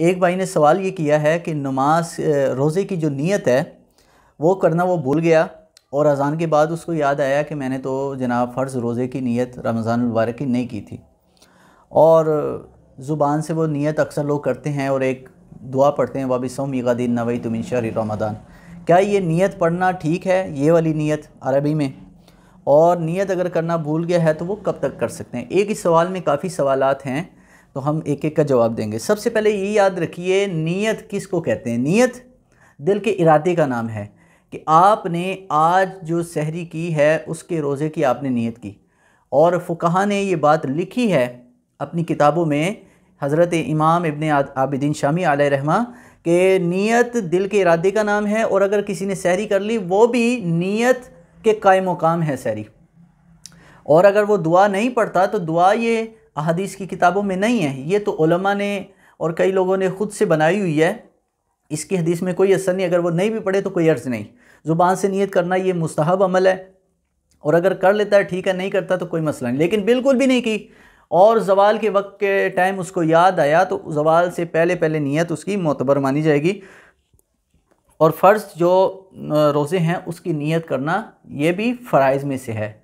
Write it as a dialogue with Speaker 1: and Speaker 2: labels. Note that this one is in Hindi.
Speaker 1: एक भाई ने सवाल ये किया है कि नमाज रोज़े की जो नीयत है वो करना वो भूल गया और अजान के बाद उसको याद आया कि मैंने तो जनाब फ़र्ज़ रोज़े की नीयत रमज़ान मुबारक की नहीं की थी और ज़ुबान से वो नीयत अक्सर लोग करते हैं और एक दुआ पढ़ते हैं वाबी सोम दिन नवई तुमिन शरी रमदान क्या ये नीयत पढ़ना ठीक है ये वाली नीयत अरबी में और नीयत अगर करना भूल गया है तो वो कब तक कर सकते हैं एक ही सवाल में काफ़ी सवालत हैं तो हम एक एक का जवाब देंगे सबसे पहले ये याद रखिए नीयत किसको कहते हैं नीयत दिल के इरादे का नाम है कि आपने आज जो सहरी की है उसके रोज़े की आपने नीयत की और फ़ुकहा ने ये बात लिखी है अपनी किताबों में हज़रत इमाम इबन आबिदीन शामी आल रहमा के नीयत दिल के इरादे का नाम है और अगर किसी ने सहरी कर ली वो भी नीयत के कायम मकाम है सहरी और अगर वो दुआ नहीं पढ़ता तो दुआ ये अहदीस की किताबों में नहीं है ये तो उलमा ने और कई लोगों ने ख़ुद से बनाई हुई है इसकी हदीस में कोई असर नहीं अगर वो नहीं भी पढ़े तो कोई अर्ज़ नहीं ज़ुबान से नीयत करना ये मुस्तहब अमल है और अगर कर लेता है ठीक है नहीं करता तो कोई मसला नहीं लेकिन बिल्कुल भी नहीं की और जवाल के वक्त के टाइम उसको याद आया तो जवाल से पहले पहले नीयत उसकी मोतबर मानी जाएगी और फ़र्ज़ जो रोज़े हैं उसकी नीयत करना ये भी फ़राइज़ में से है